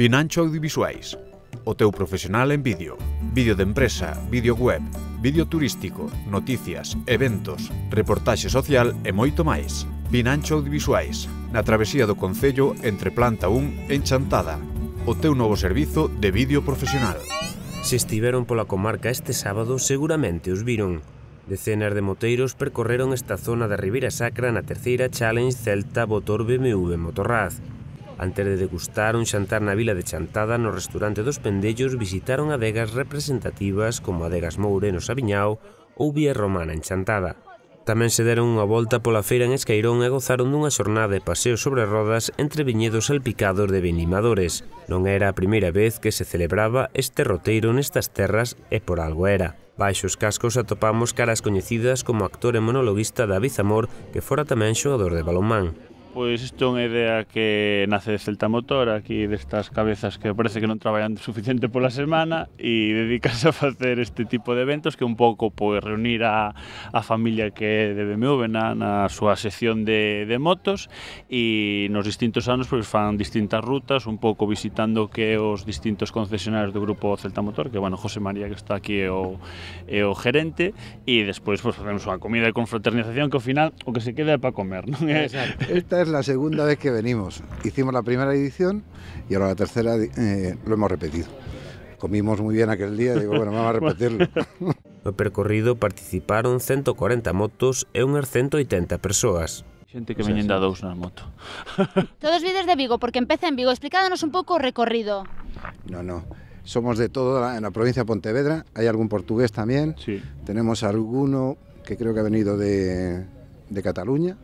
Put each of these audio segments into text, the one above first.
Pinancho Audiovisuais. O teu profesional en vídeo. Vídeo de empresa, vídeo web, vídeo turístico, noticias, eventos, reportaxe social e moito máis. Pinancho Audiovisuais. Na travesía do Concello entre Planta 1 en Chantada. O teu novo servizo de vídeo profesional. Se estiveron pola comarca este sábado, seguramente os viron. Decenas de moteiros percorreron esta zona da Ribeira Sacra na terceira Challenge Celta Botor BMW Motorraz, Antes de degustar un xantar na vila de Chantada no restaurante dos Pendellos visitaron adegas representativas como Adegas Moure no Sabiñao ou Vía Romana en Chantada. Tamén se deron unha volta pola feira en Escairón e gozaron dunha xornada de paseo sobre rodas entre viñedos salpicados de vinimadores. Non era a primeira vez que se celebraba este roteiro nestas terras e por algo era. Baixo os cascos atopamos caras coñecidas como actor e monologuista David Zamor, que fora tamén xogador de balonmán pois isto é unha idea que nace de Celta Motor, aquí destas cabezas que parece que non traballan suficiente pola semana e dedicase a facer este tipo de eventos que un pouco pois reunir a, a familia que é de BMW na, na súa sección de, de motos e nos distintos anos pois fan distintas rutas, un pouco visitando que os distintos concesionarios do grupo Celta Motor, que bueno, José María que está aquí é o, é o gerente e despois pois facemos unha comida de confraternización que ao final o que se queda é para comer, non é? Exacto. Esta é la segunda vez que venimos. Hicimos la primera edición y ahora la tercera eh, lo hemos repetido. Comimos muy bien aquel día digo, bueno, vamos a repetirlo. No percorrido participaron 140 motos e unhas 180 persoas. Xente que veñen da dous na moto. Todos vides de Vigo, porque empeza en Vigo. Explicádanos un pouco o recorrido. No, no. Somos de todo la, en la provincia de Pontevedra. Hai algún portugués tamén. Sí. Tenemos alguno que creo que ha venido de, de Cataluña.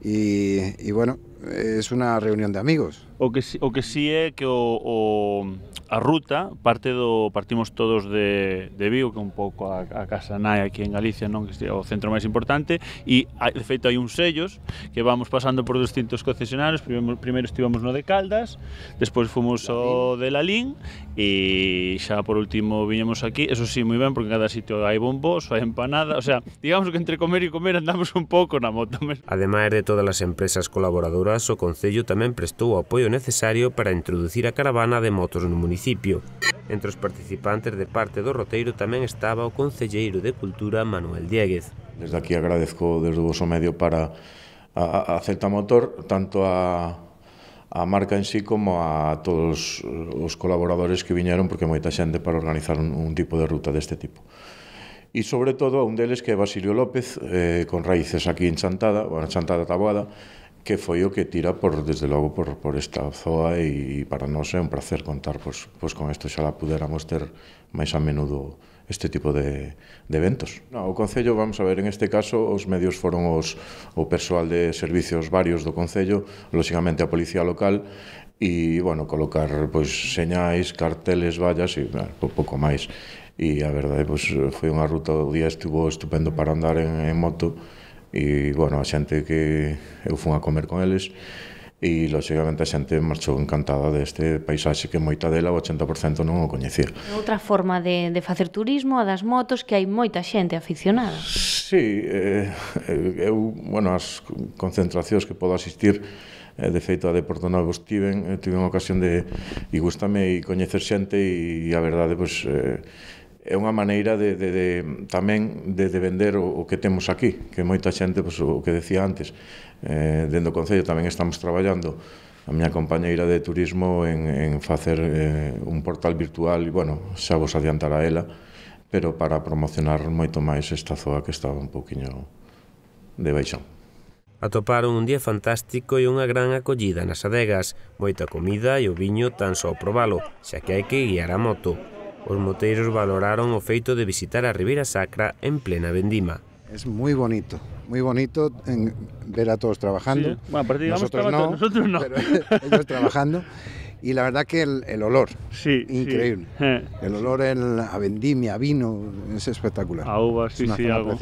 Y, y bueno, es unha reunión de amigos. O que, o que sí é que o, o, a ruta parte do partimos todos de, de Vigo, que un pouco a, a casa nai aquí en Galicia, non que o centro máis importante, e hai, de feito hai uns sellos que vamos pasando por distintos concesionarios, primeiro, primeiro estivemos no de Caldas, despois fomos ao de Lalín e xa por último viñemos aquí, eso sí, moi ben porque en cada sitio hai bombos, hai empanada, o sea, digamos que entre comer e comer andamos un pouco na moto. Ademais de todas as empresas colaboradoras alturas, o Concello tamén prestou o apoio necesario para introducir a caravana de motos no municipio. Entre os participantes de parte do roteiro tamén estaba o Concelleiro de Cultura Manuel Dieguez. Desde aquí agradezco desde o vosso medio para a, a Motor, tanto a, a marca en sí como a todos os colaboradores que viñeron porque moita xente para organizar un, un tipo de ruta deste tipo. E sobre todo a un deles que é Basilio López, eh, con raíces aquí en Chantada, bueno, Chantada Taboada, que foi o que tira por desde logo por, por esta zoa e, e para nós é un placer contar pois, pois con isto xa la puderamos ter máis a menudo este tipo de, de eventos. No, o Concello, vamos a ver, en este caso os medios foron os, o persoal de servicios varios do Concello, lóxicamente a Policía Local, e, bueno, colocar pois, señais, carteles, vallas e bueno, pouco máis. E a verdade, pois, foi unha ruta, o día estuvo estupendo para andar en, en moto, e, bueno, a xente que eu fun a comer con eles e, lógicamente a xente marchou encantada deste paisaxe que moita dela, o 80% non o coñecía. Outra forma de, de facer turismo, a das motos, que hai moita xente aficionada. Sí, eh, eu, bueno, as concentracións que podo asistir eh, de feito a de Porto Novo estiven, eh, tive unha ocasión de e gustame e coñecer xente e a verdade pois eh, é unha maneira de, de, de tamén de, de vender o, o que temos aquí, que moita xente, pois, o que decía antes, eh, dentro do Concello tamén estamos traballando a miña compañeira de turismo en, en facer eh, un portal virtual e, bueno, xa vos adiantar a ela, pero para promocionar moito máis esta zoa que estaba un poquinho de baixón. Atoparon un día fantástico e unha gran acollida nas adegas, moita comida e o viño tan só probalo, xa que hai que guiar a moto. ...los moteiros valoraron o feito de visitar a Ribeira Sacra en plena vendima. Es muy bonito, muy bonito ver a todos trabajando. Bueno, a nosotros, nosotros no, pero ellos trabajando. Y la verdad que el, olor, sí, increíble. Eh. El olor en a vendimia, a vino, es espectacular. A uvas, sí, sí, algo.